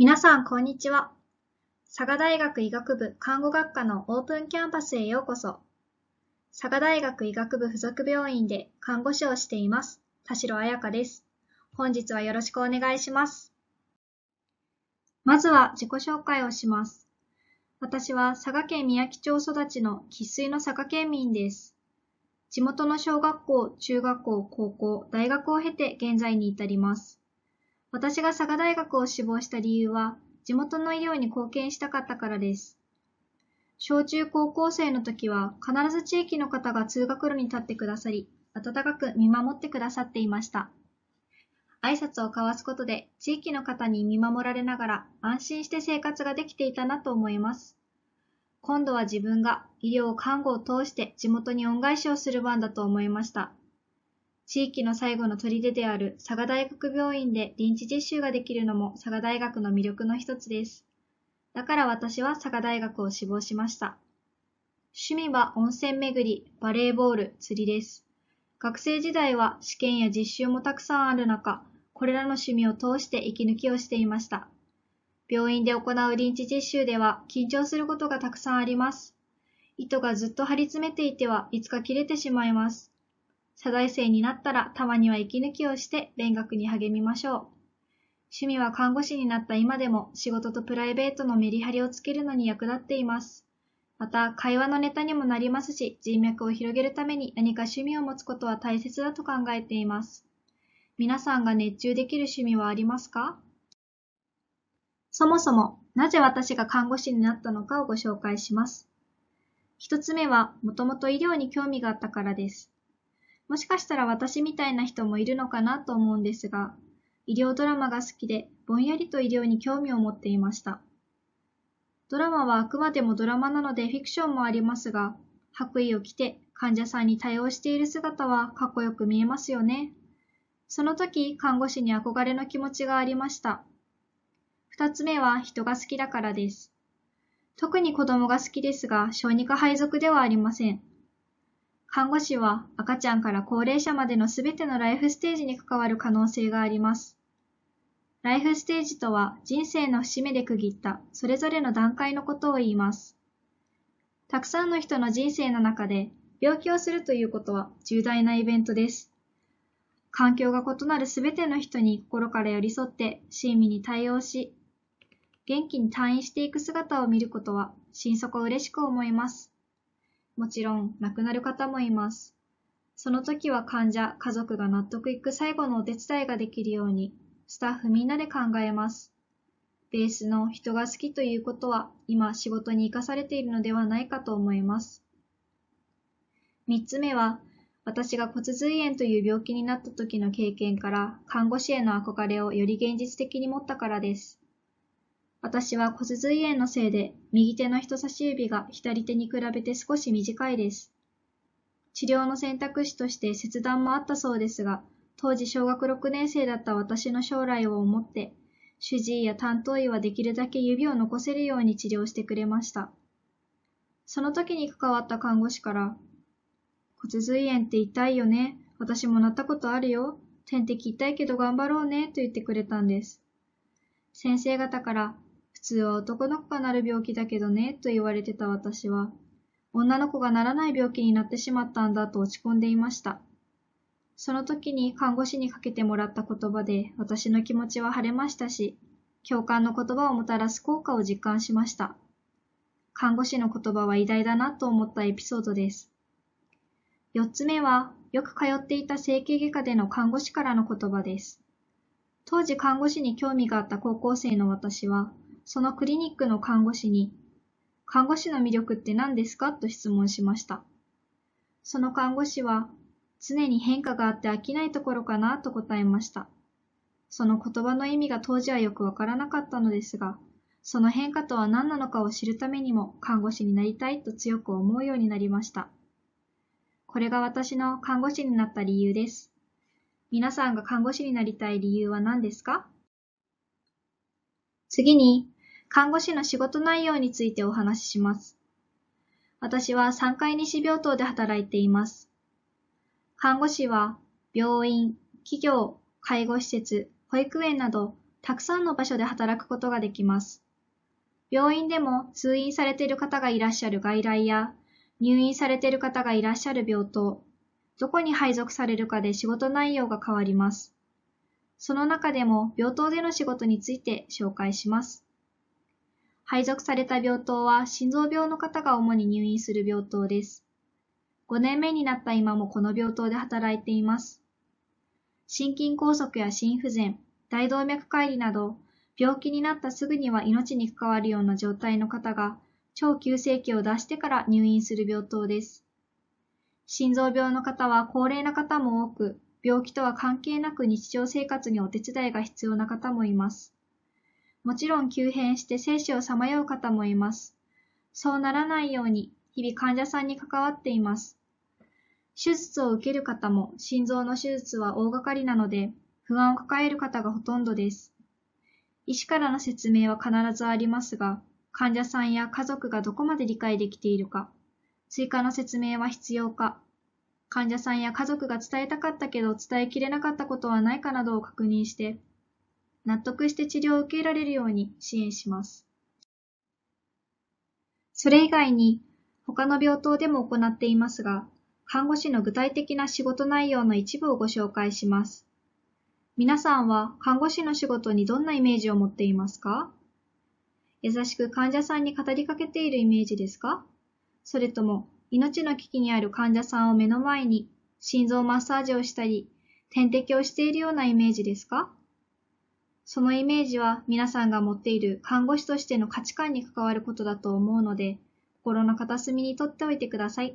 皆さん、こんにちは。佐賀大学医学部看護学科のオープンキャンパスへようこそ。佐賀大学医学部附属病院で看護師をしています、田代彩香です。本日はよろしくお願いします。まずは自己紹介をします。私は佐賀県宮城町育ちの喫水の佐賀県民です。地元の小学校、中学校、高校、大学を経て現在に至ります。私が佐賀大学を志望した理由は、地元の医療に貢献したかったからです。小中高校生の時は、必ず地域の方が通学路に立ってくださり、温かく見守ってくださっていました。挨拶を交わすことで、地域の方に見守られながら、安心して生活ができていたなと思います。今度は自分が医療看護を通して地元に恩返しをする番だと思いました。地域の最後の砦である佐賀大学病院で臨時実習ができるのも佐賀大学の魅力の一つです。だから私は佐賀大学を志望しました。趣味は温泉巡り、バレーボール、釣りです。学生時代は試験や実習もたくさんある中、これらの趣味を通して息抜きをしていました。病院で行う臨時実習では緊張することがたくさんあります。糸がずっと張り詰めていてはいつか切れてしまいます。社大生になったらたまには息抜きをして勉学に励みましょう。趣味は看護師になった今でも仕事とプライベートのメリハリをつけるのに役立っています。また、会話のネタにもなりますし、人脈を広げるために何か趣味を持つことは大切だと考えています。皆さんが熱中できる趣味はありますかそもそも、なぜ私が看護師になったのかをご紹介します。一つ目は、もともと医療に興味があったからです。もしかしたら私みたいな人もいるのかなと思うんですが、医療ドラマが好きで、ぼんやりと医療に興味を持っていました。ドラマはあくまでもドラマなのでフィクションもありますが、白衣を着て患者さんに対応している姿はかっこよく見えますよね。その時、看護師に憧れの気持ちがありました。二つ目は人が好きだからです。特に子供が好きですが、小児科配属ではありません。看護師は赤ちゃんから高齢者までの全てのライフステージに関わる可能性があります。ライフステージとは人生の節目で区切ったそれぞれの段階のことを言います。たくさんの人の人生の中で病気をするということは重大なイベントです。環境が異なる全ての人に心から寄り添って親身に対応し、元気に退院していく姿を見ることは心底嬉しく思います。もちろん亡くなる方もいます。その時は患者、家族が納得いく最後のお手伝いができるように、スタッフみんなで考えます。ベースの人が好きということは、今仕事に活かされているのではないかと思います。3つ目は、私が骨髄炎という病気になった時の経験から看護師への憧れをより現実的に持ったからです。私は骨髄炎のせいで、右手の人差し指が左手に比べて少し短いです。治療の選択肢として切断もあったそうですが、当時小学6年生だった私の将来を思って、主治医や担当医はできるだけ指を残せるように治療してくれました。その時に関わった看護師から、骨髄炎って痛いよね。私もなったことあるよ。点滴痛いけど頑張ろうね。と言ってくれたんです。先生方から、普通は男の子がなる病気だけどね、と言われてた私は、女の子がならない病気になってしまったんだと落ち込んでいました。その時に看護師にかけてもらった言葉で私の気持ちは晴れましたし、共感の言葉をもたらす効果を実感しました。看護師の言葉は偉大だなと思ったエピソードです。4つ目は、よく通っていた整形外科での看護師からの言葉です。当時看護師に興味があった高校生の私は、そのクリニックの看護師に、看護師の魅力って何ですかと質問しました。その看護師は、常に変化があって飽きないところかなと答えました。その言葉の意味が当時はよくわからなかったのですが、その変化とは何なのかを知るためにも看護師になりたいと強く思うようになりました。これが私の看護師になった理由です。皆さんが看護師になりたい理由は何ですか次に、看護師の仕事内容についてお話しします。私は3回西病棟で働いています。看護師は病院、企業、介護施設、保育園などたくさんの場所で働くことができます。病院でも通院されている方がいらっしゃる外来や入院されている方がいらっしゃる病棟、どこに配属されるかで仕事内容が変わります。その中でも病棟での仕事について紹介します。配属された病棟は心臓病の方が主に入院する病棟です。5年目になった今もこの病棟で働いています。心筋梗塞や心不全、大動脈解離など、病気になったすぐには命に関わるような状態の方が、超急性期を出してから入院する病棟です。心臓病の方は高齢な方も多く、病気とは関係なく日常生活にお手伝いが必要な方もいます。もちろん急変して生死をさまよう方もいます。そうならないように、日々患者さんに関わっています。手術を受ける方も心臓の手術は大掛かりなので、不安を抱える方がほとんどです。医師からの説明は必ずありますが、患者さんや家族がどこまで理解できているか、追加の説明は必要か、患者さんや家族が伝えたかったけど伝えきれなかったことはないかなどを確認して、納得して治療を受けられるように支援します。それ以外に、他の病棟でも行っていますが、看護師の具体的な仕事内容の一部をご紹介します。皆さんは看護師の仕事にどんなイメージを持っていますか優しく患者さんに語りかけているイメージですかそれとも命の危機にある患者さんを目の前に心臓マッサージをしたり点滴をしているようなイメージですかそのイメージは皆さんが持っている看護師としての価値観に関わることだと思うので、心の片隅にとっておいてください。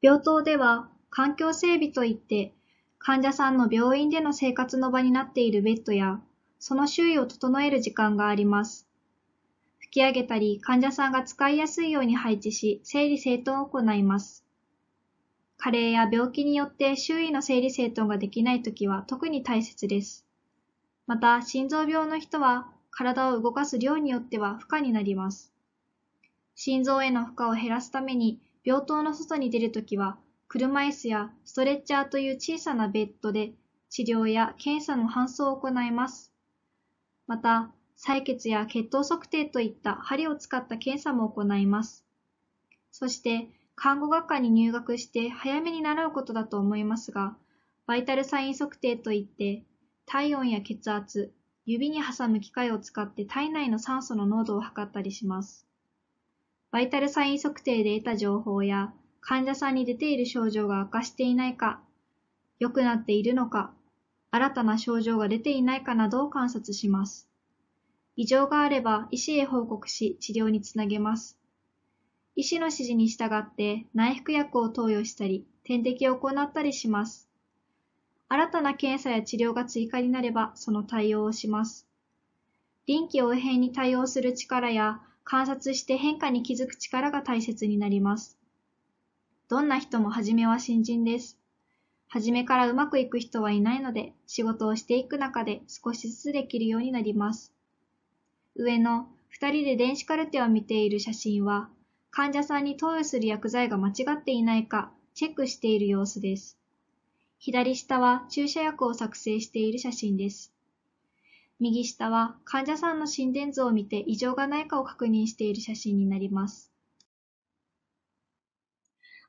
病棟では環境整備といって患者さんの病院での生活の場になっているベッドやその周囲を整える時間があります。吹き上げたり患者さんが使いやすいように配置し整理整頓を行います。加齢や病気によって周囲の整理整頓ができないときは特に大切です。また、心臓病の人は体を動かす量によっては負荷になります。心臓への負荷を減らすために病棟の外に出るときは、車椅子やストレッチャーという小さなベッドで治療や検査の搬送を行います。また、採血や血糖測定といった針を使った検査も行います。そして、看護学科に入学して早めに習うことだと思いますが、バイタルサイン測定といって、体温や血圧、指に挟む機械を使って体内の酸素の濃度を測ったりします。バイタルサイン測定で得た情報や、患者さんに出ている症状が悪化していないか、良くなっているのか、新たな症状が出ていないかなどを観察します。異常があれば医師へ報告し治療につなげます。医師の指示に従って内服薬を投与したり、点滴を行ったりします。新たな検査や治療が追加になればその対応をします。臨機応変に対応する力や観察して変化に気づく力が大切になります。どんな人も初めは新人です。初めからうまくいく人はいないので、仕事をしていく中で少しずつできるようになります。上の2人で電子カルテを見ている写真は、患者さんに投与する薬剤が間違っていないかチェックしている様子です。左下は注射薬を作成している写真です。右下は患者さんの心電図を見て異常がないかを確認している写真になります。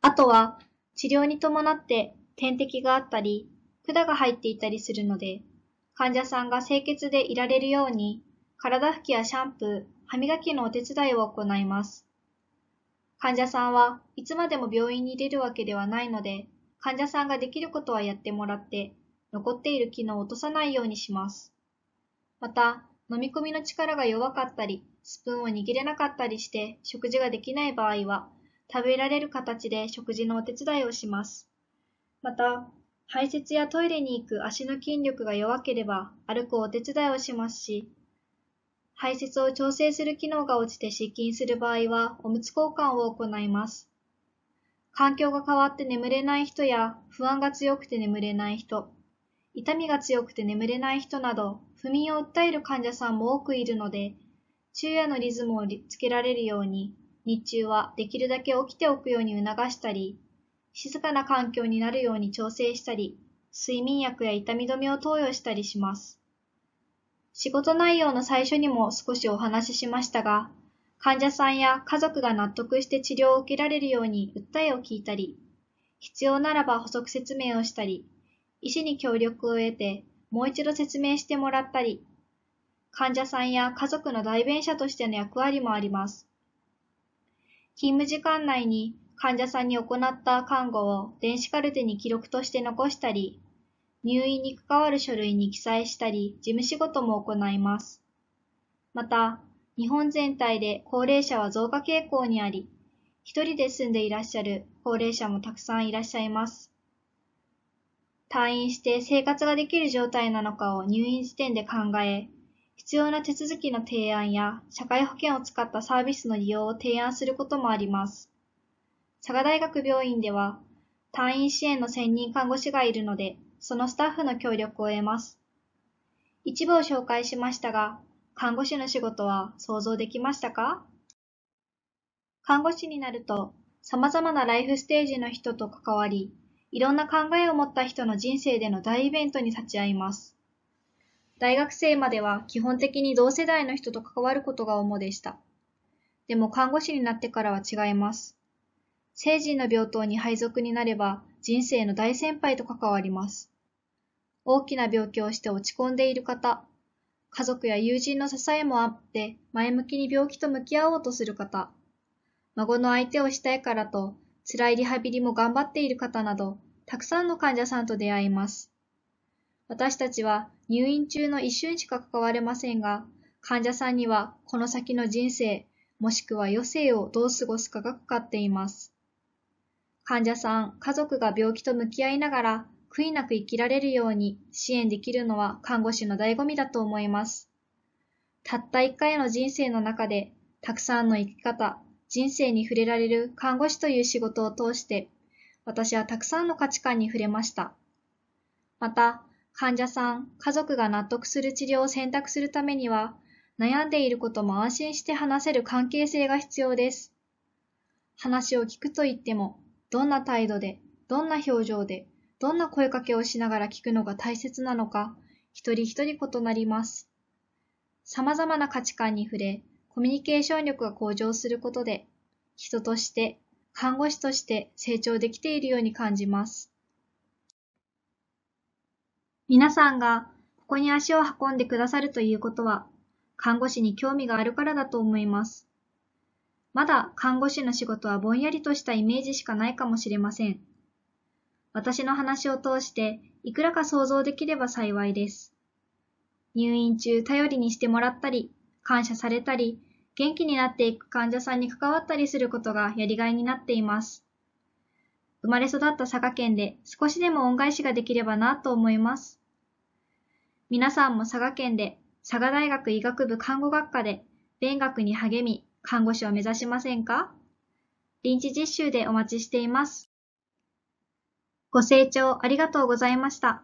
あとは治療に伴って点滴があったり管が入っていたりするので患者さんが清潔でいられるように体拭きやシャンプー、歯磨きのお手伝いを行います。患者さんはいつまでも病院に出るわけではないので、患者さんができることはやってもらって、残っている機能を落とさないようにします。また、飲み込みの力が弱かったり、スプーンを握れなかったりして食事ができない場合は、食べられる形で食事のお手伝いをします。また、排泄やトイレに行く足の筋力が弱ければ、歩くお手伝いをしますし、排泄を調整する機能が落ちて失禁する場合は、おむつ交換を行います。環境が変わって眠れない人や、不安が強くて眠れない人、痛みが強くて眠れない人など、不眠を訴える患者さんも多くいるので、昼夜のリズムをつけられるように、日中はできるだけ起きておくように促したり、静かな環境になるように調整したり、睡眠薬や痛み止めを投与したりします。仕事内容の最初にも少しお話ししましたが、患者さんや家族が納得して治療を受けられるように訴えを聞いたり、必要ならば補足説明をしたり、医師に協力を得てもう一度説明してもらったり、患者さんや家族の代弁者としての役割もあります。勤務時間内に患者さんに行った看護を電子カルテに記録として残したり、入院に関わる書類に記載したり、事務仕事も行います。また、日本全体で高齢者は増加傾向にあり、一人で住んでいらっしゃる高齢者もたくさんいらっしゃいます。退院して生活ができる状態なのかを入院時点で考え、必要な手続きの提案や社会保険を使ったサービスの利用を提案することもあります。佐賀大学病院では退院支援の専任看護師がいるので、そのスタッフの協力を得ます。一部を紹介しましたが、看護師の仕事は想像できましたか看護師になると、様々なライフステージの人と関わり、いろんな考えを持った人の人生での大イベントに立ち会います。大学生までは基本的に同世代の人と関わることが主でした。でも看護師になってからは違います。成人の病棟に配属になれば、人生の大先輩と関わります。大きな病気をして落ち込んでいる方、家族や友人の支えもあって前向きに病気と向き合おうとする方、孫の相手をしたいからと辛いリハビリも頑張っている方など、たくさんの患者さんと出会います。私たちは入院中の一瞬しか関われませんが、患者さんにはこの先の人生、もしくは余生をどう過ごすかがかかっています。患者さん、家族が病気と向き合いながら、悔いなく生きられるように支援できるのは看護師の醍醐味だと思います。たった一回の人生の中で、たくさんの生き方、人生に触れられる看護師という仕事を通して、私はたくさんの価値観に触れました。また、患者さん、家族が納得する治療を選択するためには、悩んでいることも安心して話せる関係性が必要です。話を聞くと言っても、どんな態度で、どんな表情で、どんな声かけをしながら聞くのが大切なのか、一人一人異なります。様々な価値観に触れ、コミュニケーション力が向上することで、人として、看護師として成長できているように感じます。皆さんがここに足を運んでくださるということは、看護師に興味があるからだと思います。まだ看護師の仕事はぼんやりとしたイメージしかないかもしれません。私の話を通して、いくらか想像できれば幸いです。入院中頼りにしてもらったり、感謝されたり、元気になっていく患者さんに関わったりすることがやりがいになっています。生まれ育った佐賀県で少しでも恩返しができればなと思います。皆さんも佐賀県で佐賀大学医学部看護学科で勉学に励み、看護師を目指しませんか臨時実習でお待ちしています。ご清聴ありがとうございました。